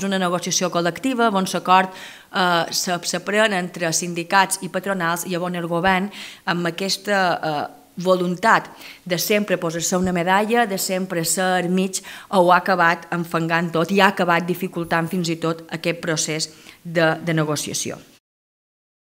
És una negociació col·lectiva on s'acord eh, s'aprèn entre sindicats i patronals i on el govern amb aquesta eh, voluntat de sempre posar-se una medalla, de sempre ser mig, ho ha acabat enfangant tot i ha acabat dificultant fins i tot aquest procés de, de negociació.